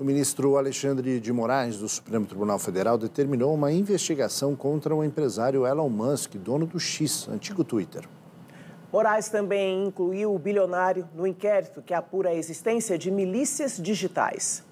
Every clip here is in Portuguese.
O ministro Alexandre de Moraes, do Supremo Tribunal Federal, determinou uma investigação contra o empresário Elon Musk, dono do X, antigo Twitter. Moraes também incluiu o bilionário no inquérito que apura a existência de milícias digitais.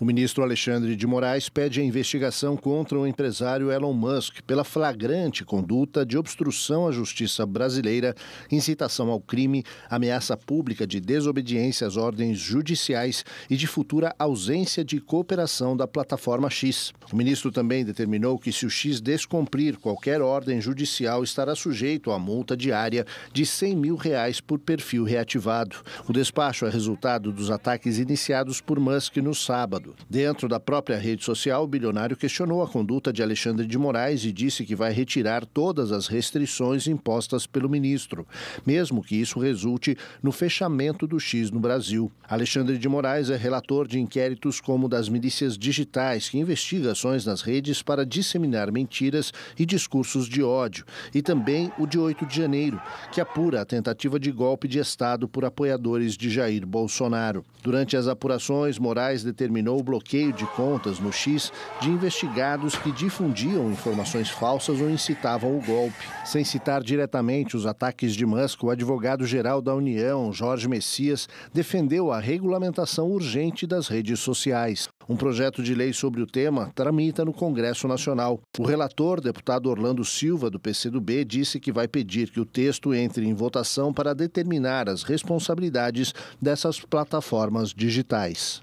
O ministro Alexandre de Moraes pede a investigação contra o empresário Elon Musk pela flagrante conduta de obstrução à justiça brasileira, incitação ao crime, ameaça pública de desobediência às ordens judiciais e de futura ausência de cooperação da plataforma X. O ministro também determinou que, se o X descumprir qualquer ordem judicial, estará sujeito a multa diária de 100 mil reais por perfil reativado. O despacho é resultado dos ataques iniciados por Musk no sábado Dentro da própria rede social, o bilionário questionou a conduta de Alexandre de Moraes e disse que vai retirar todas as restrições impostas pelo ministro, mesmo que isso resulte no fechamento do X no Brasil. Alexandre de Moraes é relator de inquéritos como o das milícias digitais, que investiga ações nas redes para disseminar mentiras e discursos de ódio, e também o de 8 de janeiro, que apura a tentativa de golpe de Estado por apoiadores de Jair Bolsonaro. Durante as apurações, Moraes determinou o bloqueio de contas no X de investigados que difundiam informações falsas ou incitavam o golpe. Sem citar diretamente os ataques de Musk, o advogado-geral da União, Jorge Messias, defendeu a regulamentação urgente das redes sociais. Um projeto de lei sobre o tema tramita no Congresso Nacional. O relator, deputado Orlando Silva, do PCdoB, disse que vai pedir que o texto entre em votação para determinar as responsabilidades dessas plataformas digitais.